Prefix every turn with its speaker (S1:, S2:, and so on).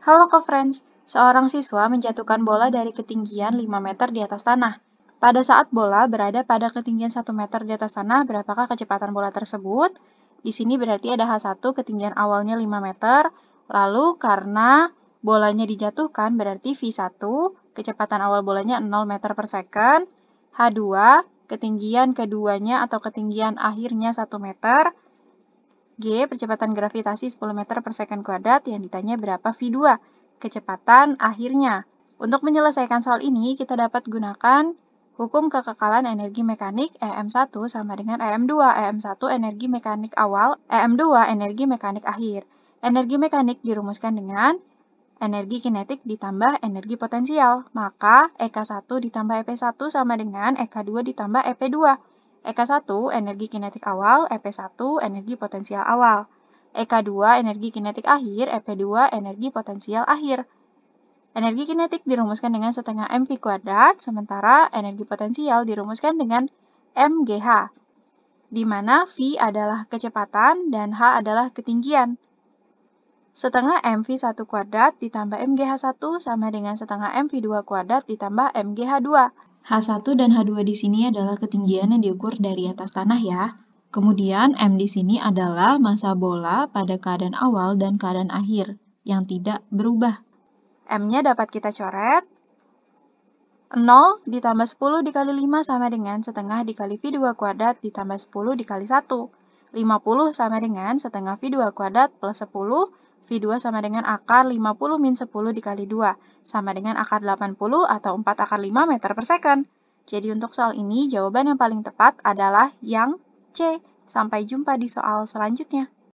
S1: Halo co-friends, seorang siswa menjatuhkan bola dari ketinggian 5 meter di atas tanah. Pada saat bola berada pada ketinggian 1 meter di atas tanah, berapakah kecepatan bola tersebut? Di sini berarti ada H1 ketinggian awalnya 5 meter, lalu karena bolanya dijatuhkan berarti V1 kecepatan awal bolanya 0 meter per second, H2 ketinggian keduanya atau ketinggian akhirnya 1 meter, G. Percepatan gravitasi 10 meter per second kuadrat yang ditanya berapa V2, kecepatan akhirnya. Untuk menyelesaikan soal ini, kita dapat gunakan hukum kekekalan energi mekanik EM1 sama dengan EM2. EM1 energi mekanik awal, EM2 energi mekanik akhir. Energi mekanik dirumuskan dengan energi kinetik ditambah energi potensial. Maka EK1 ditambah EP1 sama dengan EK2 ditambah EP2. EK1 energi kinetik awal, EP1 energi potensial awal. EK2 energi kinetik akhir, EP2 energi potensial akhir. Energi kinetik dirumuskan dengan setengah mv kuadrat, sementara energi potensial dirumuskan dengan mgh, di mana v adalah kecepatan dan h adalah ketinggian. Setengah mv1 kuadrat ditambah mgh1 sama dengan setengah mv2 kuadrat ditambah mgh2 H1 dan H2 di sini adalah ketinggian yang diukur dari atas tanah ya. Kemudian M di sini adalah massa bola pada keadaan awal dan keadaan akhir yang tidak berubah. M-nya dapat kita coret. 0 ditambah 10 dikali 5 sama dengan setengah dikali V2 kuadrat ditambah 10 dikali 1. 50 sama dengan setengah V2 kuadrat plus 10 V2 sama dengan akar 50 min 10 dikali 2, sama dengan akar 80 atau 4 akar 5 meter per second. Jadi untuk soal ini, jawaban yang paling tepat adalah yang C. Sampai jumpa di soal selanjutnya.